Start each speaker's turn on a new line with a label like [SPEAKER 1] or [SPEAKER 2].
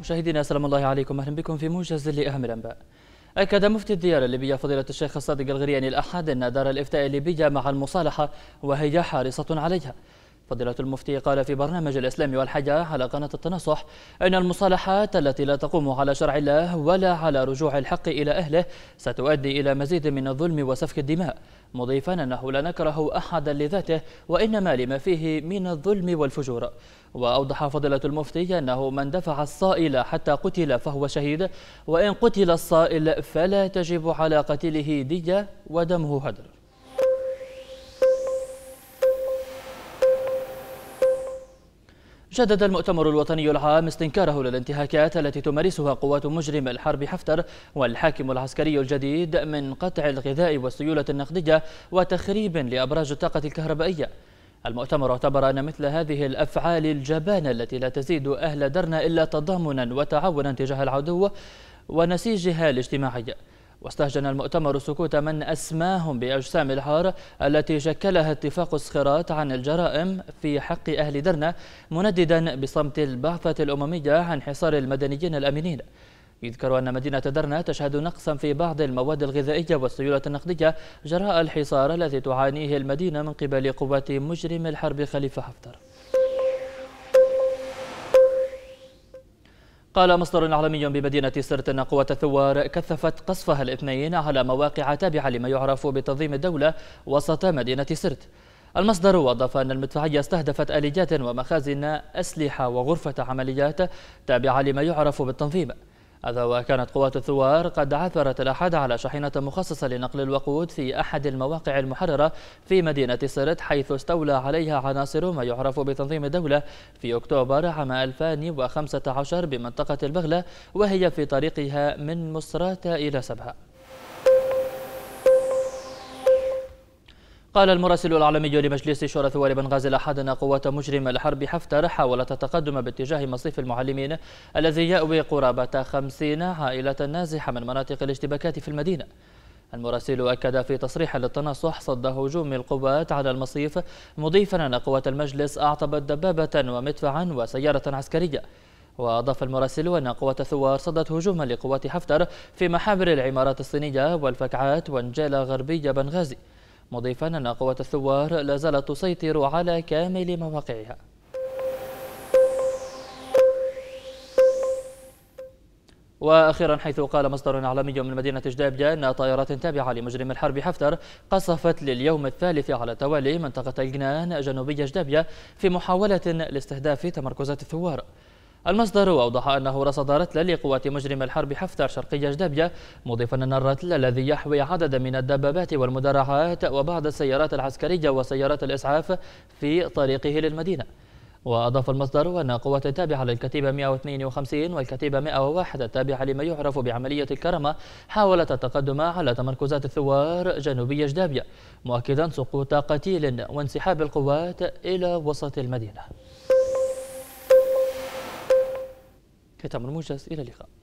[SPEAKER 1] مشاهدينا السلام الله عليكم اهلا بكم في موجز لاهم الانباء. أكد مفتي الديار الليبية فضيلة الشيخ الصادق الغرياني الأحد أن دار الإفتاء الليبية مع المصالحة وهي حارصة عليها. فضيلة المفتي قال في برنامج الإسلام والحياة على قناة التنصح أن المصالحات التي لا تقوم على شرع الله ولا على رجوع الحق إلى أهله ستؤدي إلى مزيد من الظلم وسفك الدماء مضيفا أنه لا نكره أحدا لذاته وإنما لما فيه من الظلم والفجور وأوضح فضيلة المفتي أنه من دفع الصائل حتى قتل فهو شهيد وإن قتل الصائل فلا تجب على قتله دية ودمه هدر شدد المؤتمر الوطني العام استنكاره للانتهاكات التي تمارسها قوات مجرم الحرب حفتر والحاكم العسكري الجديد من قطع الغذاء والسيولة النقدية وتخريب لأبراج الطاقة الكهربائية المؤتمر اعتبر أن مثل هذه الأفعال الجبانة التي لا تزيد أهل درنا إلا تضامنا وتعاونا تجاه العدو ونسيجها الاجتماعي واستهجن المؤتمر سكوت من أسماهم بأجسام الحار التي شكلها اتفاق الصخرات عن الجرائم في حق أهل درنا منددا بصمت البعثة الأممية عن حصار المدنيين الأمنين يذكر أن مدينة درنا تشهد نقصا في بعض المواد الغذائية والسيولة النقدية جراء الحصار الذي تعانيه المدينة من قبل قوات مجرم الحرب خليفة حفتر قال مصدر اعلامي بمدينة سرت أن قوات الثوار كثفت قصفها الاثنين على مواقع تابعة لما يعرف بتنظيم الدولة وسط مدينة سرت المصدر وضف أن المدفعية استهدفت آليات ومخازن أسلحة وغرفة عمليات تابعة لما يعرف بالتنظيم هذا وكانت قوات الثوار قد عثرت الأحد على شاحنة مخصصة لنقل الوقود في أحد المواقع المحررة في مدينة سرت حيث استولى عليها عناصر ما يعرف بتنظيم الدولة في أكتوبر عام 2015 بمنطقة البغلة وهي في طريقها من مصرات إلى سبها قال المراسل العالمي لمجلس شورى ثوار بنغازي الأحد أن قوات مجرم الحرب حفتر حاولت التقدم باتجاه مصيف المعلمين الذي يأوي قرابة خمسين عائلة نازحة من مناطق الاشتباكات في المدينة المراسل أكد في تصريح للتناصح صد هجوم القوات على المصيف مضيفا أن قوات المجلس أعطبت دبابة ومدفعا وسيارة عسكرية وأضاف المراسل أن قوات الثوار صدت هجوما لقوات حفتر في محابر العمارات الصينية والفكعات وانجالا غربية بنغازي مضيفا أن قوة الثوار لا زالت تسيطر على كامل مواقعها واخيرا حيث قال مصدر اعلامي من مدينه جدابيا ان طائرات تابعه لمجرم الحرب حفتر قصفت لليوم الثالث على التوالي منطقه الجنان جنوبيه جدابيا في محاوله لاستهداف تمركزات الثوار المصدر أوضح أنه رصد رتلا لقوات مجرم الحرب حفتر شرقية جدبية مضيفا أن الرتل الذي يحوي عدد من الدبابات والمدرعات وبعض السيارات العسكرية وسيارات الإسعاف في طريقه للمدينة وأضاف المصدر أن قوات تابعة للكتيبة 152 والكتيبة 101 التابعة لما يعرف بعملية الكرمة حاولت التقدم على تمركزات الثوار جنوبية جدابية مؤكدا سقوط قتيل وانسحاب القوات إلى وسط المدينة كتاب موجز إلى اللقاء